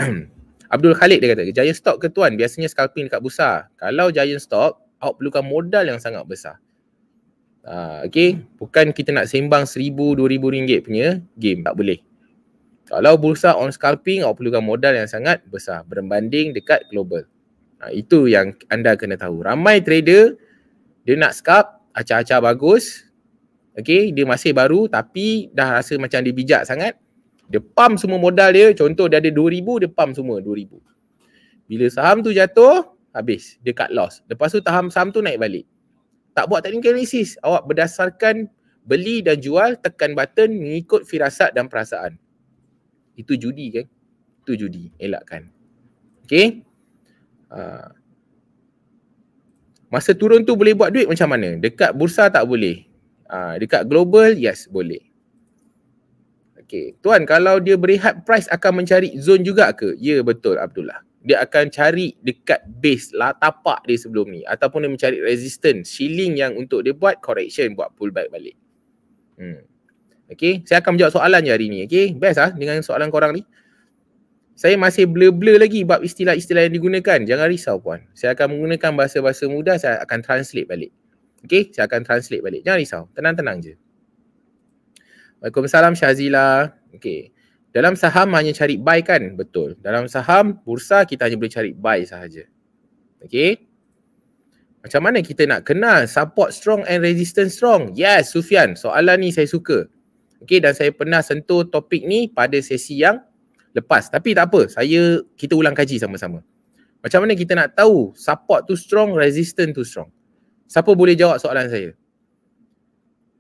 Abdul Khalid dia kata, giant stock ke tuan? Biasanya scalping dekat bursa. Kalau giant stock, awak perlukan modal yang sangat besar. Uh, okay, bukan kita nak sembang seribu, dua ribu ringgit punya game. Tak boleh. Kalau bursa on scalping, awak perlukan modal yang sangat besar berbanding dekat global. Ha, itu yang anda kena tahu. Ramai trader, dia nak scalp, acar-acar bagus. Okay, dia masih baru tapi dah rasa macam dia bijak sangat. Dia pump semua modal dia. Contoh dia ada RM2,000, dia pump semua RM2,000. Bila saham tu jatuh, habis. Dia cut loss. Lepas tu saham, saham tu naik balik. Tak buat technical analysis. Awak berdasarkan beli dan jual, tekan button mengikut firasat dan perasaan. Itu judi kan? Itu judi. Elakkan. Okay? Uh, ah. masa turun tu boleh buat duit macam mana? Dekat bursa tak boleh. Uh, dekat global, yes boleh. Okay. Tuan, kalau dia berehat, price akan mencari zone juga ke? Ya, betul Abdullah. Dia akan cari dekat base lah tapak dia sebelum ni. Ataupun dia mencari resistance. Shilling yang untuk dia buat, correction buat pullback balik. Hmm. Okay, saya akan menjawab soalan je hari ni. Okay, best lah dengan soalan korang ni. Saya masih blur-blur lagi bab istilah-istilah yang digunakan. Jangan risau puan. Saya akan menggunakan bahasa-bahasa mudah, saya akan translate balik. Okay, saya akan translate balik. Jangan risau. Tenang-tenang je. Waalaikumsalam Syazila. Okay. Dalam saham hanya cari buy kan? Betul. Dalam saham, bursa kita hanya boleh cari buy sahaja. Okay. Macam mana kita nak kenal support strong and resistance strong? Yes, Sufian. Soalan ni saya suka. Okay, dan saya pernah sentuh topik ni pada sesi yang lepas. Tapi tak apa, saya kita ulang kaji sama-sama. Macam mana kita nak tahu support tu strong, resistance tu strong? Siapa boleh jawab soalan saya?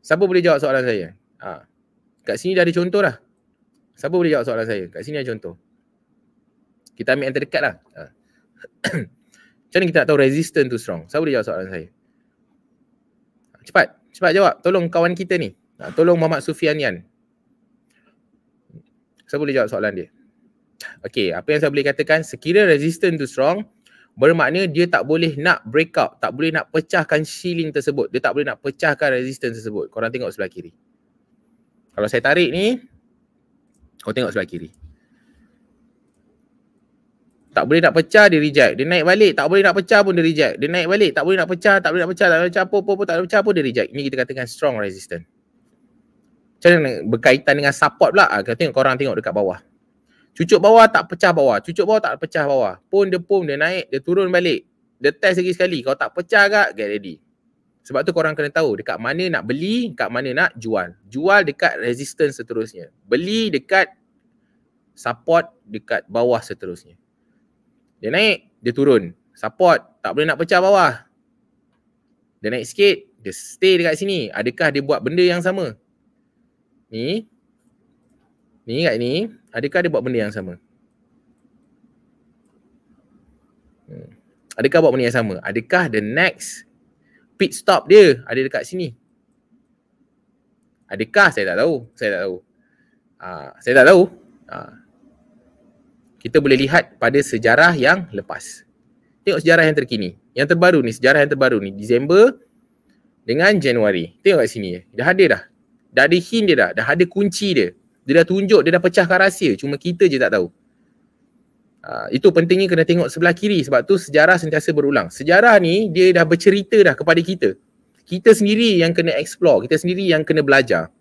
Siapa boleh jawab soalan saya? Ha. Kat sini dah ada contoh lah. Siapa boleh jawab soalan saya? Kat sini ada contoh. Kita ambil yang terdekat lah. Ha. <clears throat> Macam mana kita nak tahu resistant tu strong? Siapa boleh jawab soalan saya? Cepat. Cepat jawab. Tolong kawan kita ni. Nak tolong Muhammad Sufian Yan. Kan? Saya boleh jawab soalan dia. Okay, apa yang saya boleh katakan, sekira resistant tu strong, bermakna dia tak boleh nak break out, tak boleh nak pecahkan ceiling tersebut. Dia tak boleh nak pecahkan resistance tersebut. Korang tengok sebelah kiri. Kalau saya tarik ni, kau tengok sebelah kiri. Tak boleh nak pecah, dia reject. Dia naik balik, tak boleh nak pecah pun dia reject. Dia naik balik, tak boleh nak pecah, tak boleh nak pecah, tak boleh nak pecah, tak boleh nak pecah pun, tak boleh pecah pun dia reject. Ini kita katakan strong resistance macam berkaitan dengan support pula. Ha, kita tengok korang tengok dekat bawah. Cucuk bawah tak pecah bawah. Cucuk bawah tak pecah bawah. Pun dia pun dia naik, dia turun balik. Dia test lagi sekali. Kalau tak pecah agak, get ready. Sebab tu korang kena tahu dekat mana nak beli, dekat mana nak jual. Jual dekat resistance seterusnya. Beli dekat support dekat bawah seterusnya. Dia naik, dia turun. Support tak boleh nak pecah bawah. Dia naik sikit, dia stay dekat sini. Adakah dia buat benda yang sama? ni ni kat ni adakah dia buat benda yang sama hmm. adakah buat benda yang sama adakah the next pit stop dia ada dekat sini adakah saya tak tahu saya tak tahu ha, saya tak tahu ha. kita boleh lihat pada sejarah yang lepas tengok sejarah yang terkini yang terbaru ni sejarah yang terbaru ni Disember dengan Januari. Tengok kat sini. Dah ada dah dah ada hint dia dah, dah ada kunci dia. Dia dah tunjuk, dia dah pecahkan rahsia. Cuma kita je tak tahu. Ha, itu pentingnya kena tengok sebelah kiri sebab tu sejarah sentiasa berulang. Sejarah ni dia dah bercerita dah kepada kita. Kita sendiri yang kena explore, kita sendiri yang kena belajar.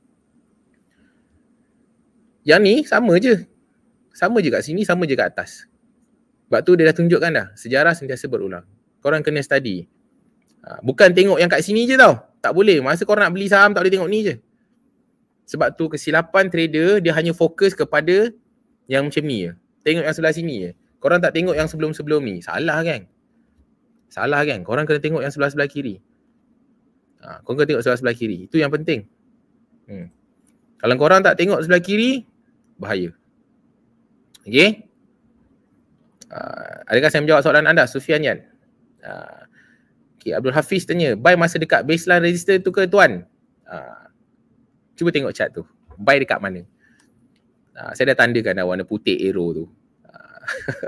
Yang ni sama je. Sama je kat sini, sama je kat atas. Sebab tu dia dah tunjukkan dah, sejarah sentiasa berulang. Korang kena study. Ha, bukan tengok yang kat sini je tau. Tak boleh. Masa korang nak beli saham tak boleh tengok ni je. Sebab tu kesilapan trader dia hanya fokus kepada yang macam ni je. Tengok yang sebelah sini je. Korang tak tengok yang sebelum-sebelum ni. Salah kan? Salah kan? Korang kena tengok yang sebelah-sebelah kiri. Ha, korang kena tengok sebelah-sebelah kiri. Itu yang penting. Hmm. Kalau korang tak tengok sebelah kiri, bahaya. Okay? Uh, adakah saya menjawab soalan anda, Sufian Yan? Uh, okay, Abdul Hafiz tanya, buy masa dekat baseline resistor tu ke tuan? Uh, Cuba tengok chart tu. Buy dekat mana? Uh, saya dah tandakan dah warna putih arrow tu. Uh,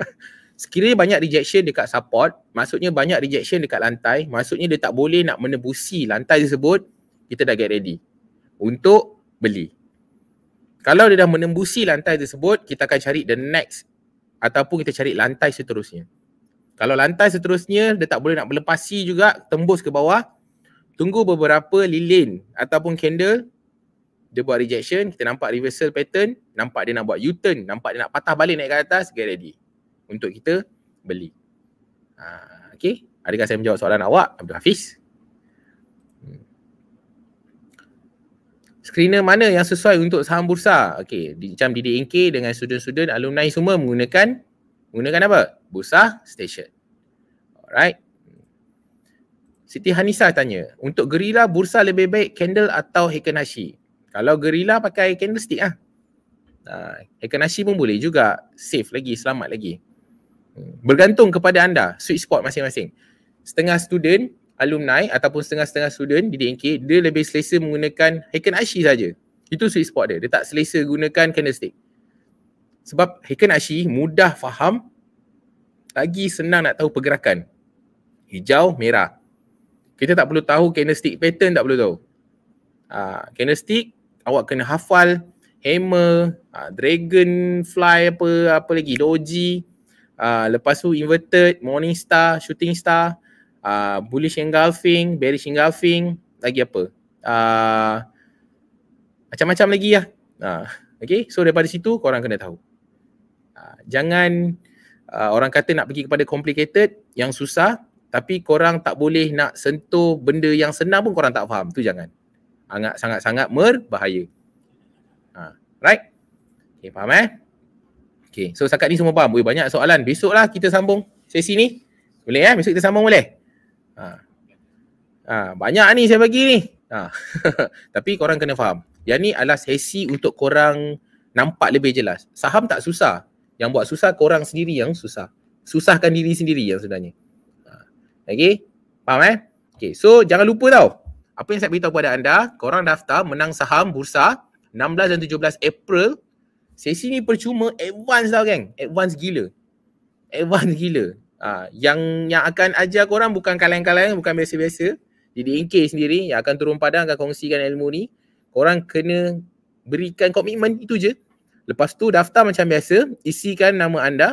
<laughs> Sekiranya banyak rejection dekat support, maksudnya banyak rejection dekat lantai, maksudnya dia tak boleh nak menebusi lantai tersebut, kita dah get ready untuk beli. Kalau dia dah menembusi lantai tersebut, kita akan cari the next ataupun kita cari lantai seterusnya. Kalau lantai seterusnya dia tak boleh nak melepasi juga, tembus ke bawah, tunggu beberapa lilin ataupun candle dia buat rejection, kita nampak reversal pattern, nampak dia nak buat U-turn, nampak dia nak patah balik naik ke atas, get ready. Untuk kita beli. Ha, okay, adakah saya menjawab soalan awak, Abdul Hafiz? Hmm. Screener mana yang sesuai untuk saham bursa? Okay, di, macam DDNK dengan student-student, alumni semua menggunakan menggunakan apa? Bursa station. Alright. Siti Hanisa tanya, untuk gerila bursa lebih baik candle atau Hekenashi? Kalau gerila pakai candlestick lah. Uh, ah, Ekanasi pun boleh juga. Safe lagi, selamat lagi. Hmm. Bergantung kepada anda, sweet spot masing-masing. Setengah student, alumni ataupun setengah-setengah student di DNK, dia lebih selesa menggunakan Ekanasi saja. Itu sweet spot dia. Dia tak selesa gunakan candlestick. Sebab Ekanasi mudah faham, lagi senang nak tahu pergerakan. Hijau, merah. Kita tak perlu tahu candlestick pattern, tak perlu tahu. Uh, candlestick, awak kena hafal hammer, uh, dragon fly apa apa lagi doji. Uh, lepas tu inverted, morning star, shooting star, uh, bullish engulfing, bearish engulfing, lagi apa? Uh, macam-macam lagi lah. Uh, okay, so daripada situ korang kena tahu. Uh, jangan uh, orang kata nak pergi kepada complicated yang susah tapi korang tak boleh nak sentuh benda yang senang pun korang tak faham. Tu jangan sangat sangat sangat berbahaya. Ha, right? Okay, faham eh? Okay, so sekarang ni semua faham. Boleh banyak soalan. Besoklah kita sambung sesi ni. Boleh eh? Besok kita sambung boleh? Ha. Ha, banyak ni saya bagi ni. Ha. <laughs> Tapi korang kena faham. Yang ni adalah sesi untuk korang nampak lebih jelas. Saham tak susah. Yang buat susah korang sendiri yang susah. Susahkan diri sendiri yang sebenarnya. Ha. Okay? Faham eh? Okay, so jangan lupa tau apa yang saya beritahu kepada anda, korang daftar menang saham bursa 16 dan 17 April. Sesi ni percuma advance tau geng. Advance gila. Advance gila. Ha, yang yang akan ajar korang bukan kaleng-kaleng, bukan biasa-biasa. Jadi in case sendiri yang akan turun padang akan kongsikan ilmu ni. Korang kena berikan komitmen itu je. Lepas tu daftar macam biasa, isikan nama anda.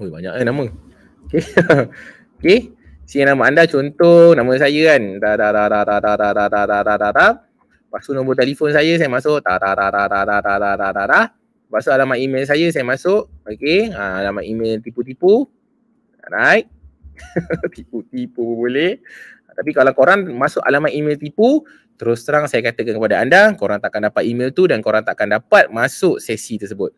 Oh, banyak eh nama. Okay. <laughs> okay. Sini nama anda contoh nama saya kan. Ta ta ta ta ta ta ta ta ta ta ta ta ta. Lepas tu nombor telefon saya saya masuk ta ta ta ta ta ta ta ta ta ta ta. Lepas tu alamat email saya saya masuk. Okey, ha, alamat email tipu-tipu. Alright. tipu-tipu boleh. Tapi kalau korang masuk alamat email tipu, terus terang saya katakan kepada anda, korang takkan dapat email tu dan korang takkan dapat masuk sesi tersebut.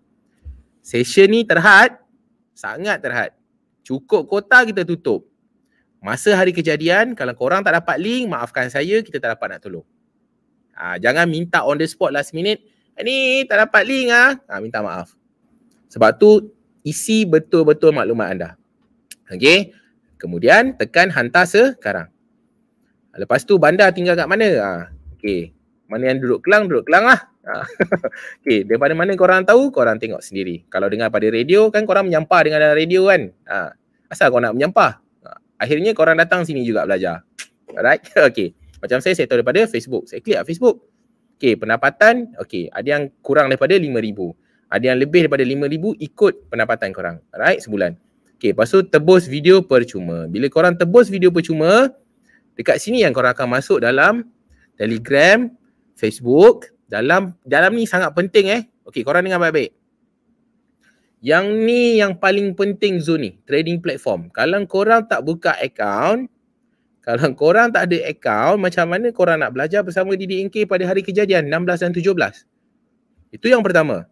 Session ni terhad, sangat terhad. Cukup kota kita tutup masa hari kejadian kalau korang tak dapat link maafkan saya kita tak dapat nak tolong ha, jangan minta on the spot last minute ni tak dapat link ah ha, minta maaf sebab tu isi betul-betul maklumat anda okey kemudian tekan hantar sekarang lepas tu bandar tinggal kat mana ha, okey mana yang duduk kelang duduk kelang lah ha, <laughs> okay, daripada mana korang tahu, korang tengok sendiri. Kalau dengar pada radio kan korang menyampah dengan radio kan. Ha. Asal korang nak menyampah? akhirnya korang datang sini juga belajar. Alright? <laughs> Okay. Macam saya, saya tahu daripada Facebook. Saya klik lah Facebook. Okay, pendapatan. Okay, ada yang kurang daripada RM5,000. Ada yang lebih daripada RM5,000 ikut pendapatan korang. Alright? Sebulan. Okay, lepas tu tebus video percuma. Bila korang tebus video percuma, dekat sini yang korang akan masuk dalam Telegram, Facebook, dalam dalam ni sangat penting eh. Okay, korang dengar baik-baik. Yang ni yang paling penting Zul ni, trading platform. Kalau korang tak buka account, kalau korang tak ada account, macam mana korang nak belajar bersama DDNK pada hari kejadian 16 dan 17? Itu yang pertama.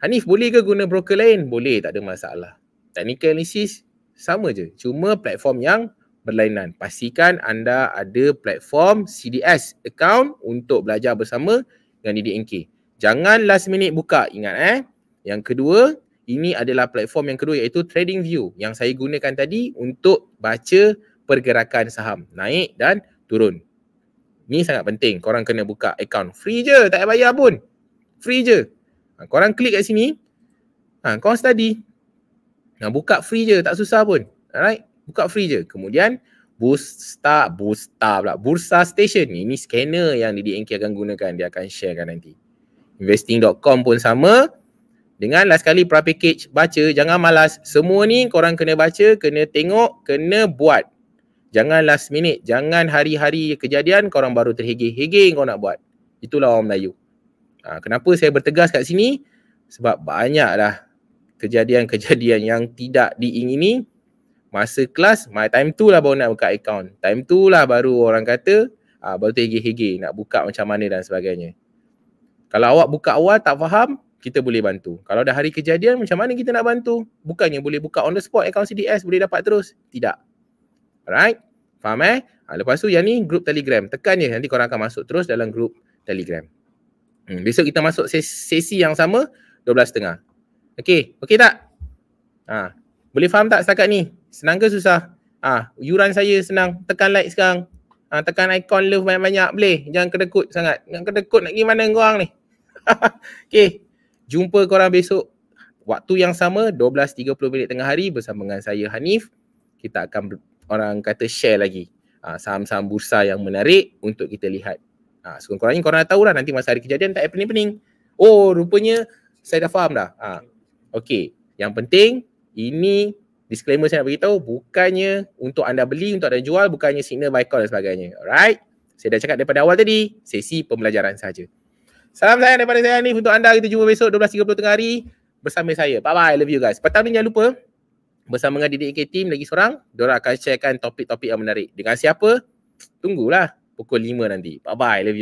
Hanif, boleh ke guna broker lain? Boleh, tak ada masalah. Technical analysis, sama je. Cuma platform yang berlainan. Pastikan anda ada platform CDS account untuk belajar bersama dengan DDNK. Jangan last minute buka, ingat eh. Yang kedua, ini adalah platform yang kedua iaitu Trading View yang saya gunakan tadi untuk baca pergerakan saham naik dan turun. Ini sangat penting. Korang kena buka account. Free je. Tak payah bayar pun. Free je. Ha, korang klik kat sini. Ha, korang study. Ha, buka free je. Tak susah pun. Alright. Buka free je. Kemudian Bursa, Bursa pula. Bursa Station. Ini scanner yang DDNK akan gunakan. Dia akan sharekan nanti. Investing.com pun sama. Dengan last kali pra package baca jangan malas. Semua ni korang kena baca, kena tengok, kena buat. Jangan last minute, jangan hari-hari kejadian korang baru terhege-hege kau nak buat. Itulah orang Melayu. Ha, kenapa saya bertegas kat sini? Sebab banyaklah kejadian-kejadian yang tidak diingini masa kelas, my time tu lah baru nak buka account. Time tu lah baru orang kata ha, baru terhege-hege nak buka macam mana dan sebagainya. Kalau awak buka awal tak faham, kita boleh bantu. Kalau dah hari kejadian macam mana kita nak bantu? Bukannya boleh buka on the spot account CDS boleh dapat terus. Tidak. Alright? Faham eh? Ha, lepas tu yang ni grup telegram. Tekan je nanti korang akan masuk terus dalam grup telegram. Hmm, besok kita masuk ses- sesi yang sama 12.30. Okay. Okay tak? Ha, boleh faham tak setakat ni? Senang ke susah? Ha, yuran saya senang. Tekan like sekarang. Ha, tekan ikon love banyak-banyak. Boleh? Jangan kedekut sangat. Jangan kedekut nak pergi mana korang ni. <laughs> okay. Jumpa korang besok waktu yang sama 12.30 minit tengah hari bersama dengan saya Hanif. Kita akan orang kata share lagi ah, saham-saham bursa yang menarik untuk kita lihat. Uh, ah, sekurang-kurangnya korang dah tahu lah nanti masa hari kejadian tak pening-pening. Oh rupanya saya dah faham dah. Uh, ah, okay yang penting ini disclaimer saya nak beritahu bukannya untuk anda beli untuk anda jual bukannya signal buy call dan sebagainya. Alright. Saya dah cakap daripada awal tadi sesi pembelajaran saja. Salam saya daripada saya ni untuk anda. Kita jumpa besok 12.30 tengah hari bersama saya. Bye-bye. I Love you guys. Petang ni jangan lupa bersama dengan DDK Team lagi seorang. Diorang akan sharekan topik-topik yang menarik. Dengan siapa? Tunggulah pukul 5 nanti. Bye-bye. I Love you.